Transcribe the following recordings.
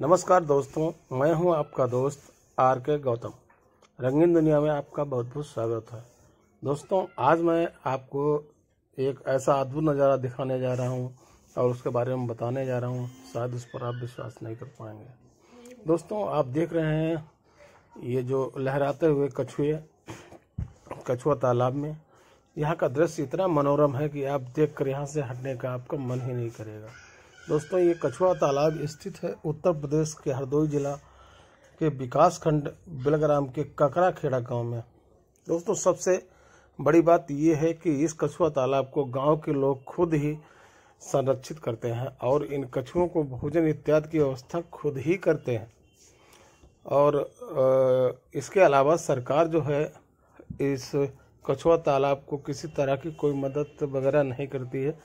नमस्कार दोस्तों मैं हूं आपका दोस्त आर के गौतम रंगीन दुनिया में आपका बहुत बहुत स्वागत है दोस्तों आज मैं आपको एक ऐसा अद्भुत नज़ारा दिखाने जा रहा हूं और उसके बारे में बताने जा रहा हूं शायद उस पर आप विश्वास नहीं कर पाएंगे दोस्तों आप देख रहे हैं ये जो लहराते हुए कछुए कछुआ तालाब में यहाँ का दृश्य इतना मनोरम है कि आप देख कर यहाँ से हटने का आपका मन ही नहीं करेगा दोस्तों ये कछुआ तालाब स्थित है उत्तर प्रदेश के हरदोई जिला के विकास खंड बिलग्राम के ककरा खेड़ा गाँव में दोस्तों सबसे बड़ी बात ये है कि इस कछुआ तालाब को गांव के लोग खुद ही संरक्षित करते हैं और इन कछुओं को भोजन इत्यादि की व्यवस्था खुद ही करते हैं और इसके अलावा सरकार जो है इस कछुआ तालाब को किसी तरह की कोई मदद वगैरह नहीं करती है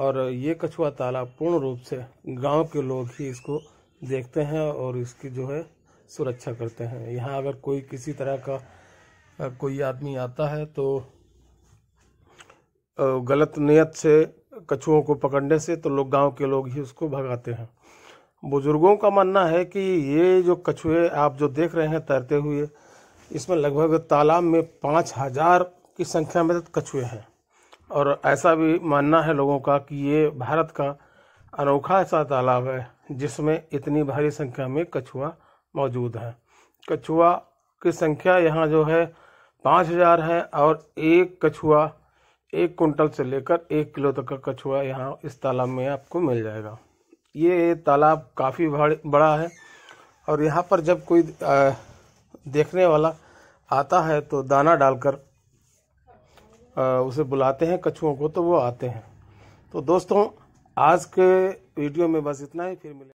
और ये कछुआ तालाब पूर्ण रूप से गांव के लोग ही इसको देखते हैं और इसकी जो है सुरक्षा करते हैं यहाँ अगर कोई किसी तरह का कोई आदमी आता है तो गलत नियत से कछुओं को पकड़ने से तो लोग गांव के लोग ही उसको भगाते हैं बुजुर्गों का मानना है कि ये जो कछुए आप जो देख रहे हैं तैरते हुए इसमें लगभग तालाब में पाँच हजार की संख्या में कछुए हैं और ऐसा भी मानना है लोगों का कि ये भारत का अनोखा ऐसा तालाब है जिसमें इतनी भारी संख्या में कछुआ मौजूद है कछुआ की संख्या यहाँ जो है पाँच हज़ार है और एक कछुआ एक कुंटल से लेकर एक किलो तक का कछुआ यहाँ इस तालाब में आपको मिल जाएगा ये तालाब काफ़ी बड़ा है और यहाँ पर जब कोई देखने वाला आता है तो दाना डालकर उसे बुलाते हैं कछुओं को तो वो आते हैं तो दोस्तों आज के वीडियो में बस इतना ही फिर मिले